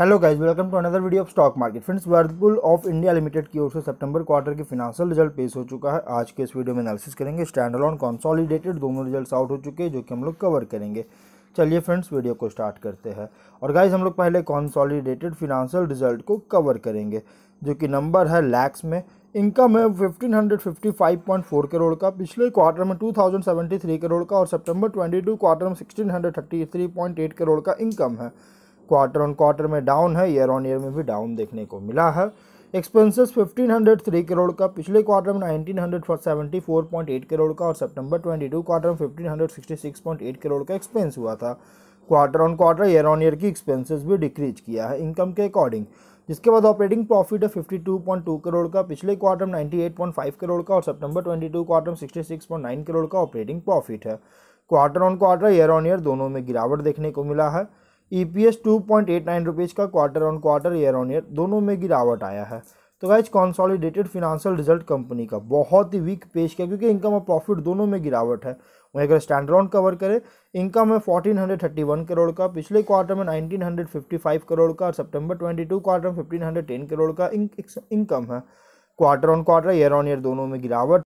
hello guys welcome to another video of stock market friends Whirlpool of India limited की ओर से सितंबर quarter के फिनांशियल रिजल्ट पेश हो चुका है आज के इस वीडियो में एनालिसिस करेंगे स्टैंड ऑन कॉन्सॉलिडेटेड दोनों रिजल्ट्स आउट हो चुके हैं जो कि हम लोग कवर करेंगे चलिए फ्रेंड्स वीडियो को स्टार्ट करते हैं और गाइज हम लोग पहले कॉन्सॉलीडेटेड फिनांशियल रिजल्ट को कवर करेंगे जो कि नंबर है लैक्स में इनकम है फिफ्टीन करोड़ का पिछले क्वार्टर में टू करोड़ का और सेप्टेम्बर ट्वेंटी क्वार्टर में सिक्सटीन करोड़ का इनकम है क्वार्टर ऑन क्वार्टर में डाउन है ईयर ऑन ईयर में भी डाउन देखने को मिला है एक्सपेंसेस 1503 करोड़ का पिछले क्वार्टर में 1974.8 करोड़ का और सितंबर 22 क्वार्टर में 1566.8 करोड़ का एक्सपेंस हुआ था quarter on quarter year on year की एक्सपेंसेस भी डिक्रीज किया है इनकम के अकॉर्डिंग जिसके बाद ऑपरेटिंग प्रॉफिट है 52.2 करोड़ का पिछले क्वार्टर में 98.5 करोड़ का और सितंबर 22 क्वार्टर में 66.9 करोड़ का ऑपरेटिंग प्रॉफिट है quarter on quarter year on year दोनों में गिरावट देखने को मिला है E P S two point eight nine rupees का quarter on quarter year on year दोनों में गिरावट आया है तो guys consolidated financial result company का बहुत ही वीक पेश किया क्योंकि इनकम और प्रॉफिट दोनों में गिरावट है वहीं अगर स्टैंडलॉन कवर करें इनकम है fourteen hundred thirty one crore का पिछले क्वार्टर में nineteen hundred fifty five crore का और सितंबर टू क्वार्टर में फिफ्टीन हंड्रेड टेन करोड़ का इनकम है quarter on quarter year on year दोनों में गिरावट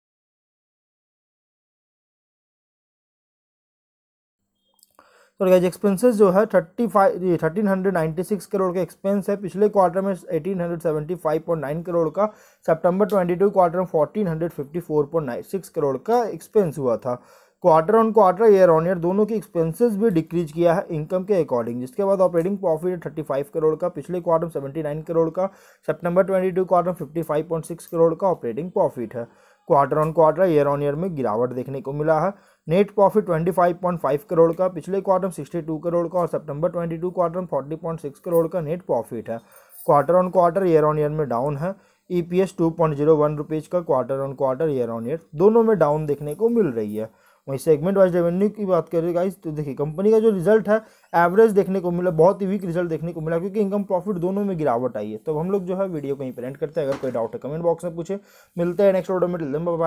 और गाइज एक्सपेंसेस जो है thirty five thirteen hundred ninety six crore का एक्सपेंस है पिछले क्वार्टर में eighteen hundred seventy five point nine crore का सितंबर ट्वेंटी टू क्वार्टर में fourteen hundred fifty four point nine six crore का एक्सपेंस हुआ था quarter on quarter year on year दोनों की एक्सपेंसेस भी डिक्रीज किया है इनकम के अकॉर्डिंग जिसके बाद operating profit thirty five crore का पिछले क्वार्टर में सेवेंटी नाइन करोड़ का सितंबर ट्वेंटी टू क्वार्टर में fifty five point six crore का ऑपरेटिंग प्रॉफिट है quarter on quarter year on year में गिरावट देखने को मिला है net profit twenty five point five crore का पिछले क्वार्टर में टू करोड़ का और सितंबर टू क्वार्टर में सिक्स करोड़ का नेट प्रॉफिट है quarter on quarter year on year में डाउन है E P S two point zero one rupees का quarter on quarter year on year दोनों में डाउन देखने को मिल रही है वहीं सेगमेंट वाइज रेवेन्यू की बात करें गाइस तो देखिए कंपनी का जो रिजल्ट है एवरेज देखने को मिला बहुत ही वीक रिजल्ट देखने को मिला क्योंकि इनकम प्रॉफिट दोनों में गिरावट आई है तो हम लोग जो है वीडियो कहीं प्रेजेंट करते हैं अगर कोई डाउट है कमेंट बॉक्स में पूछे मिलते हैं नेक्स्ट ऑर्डर में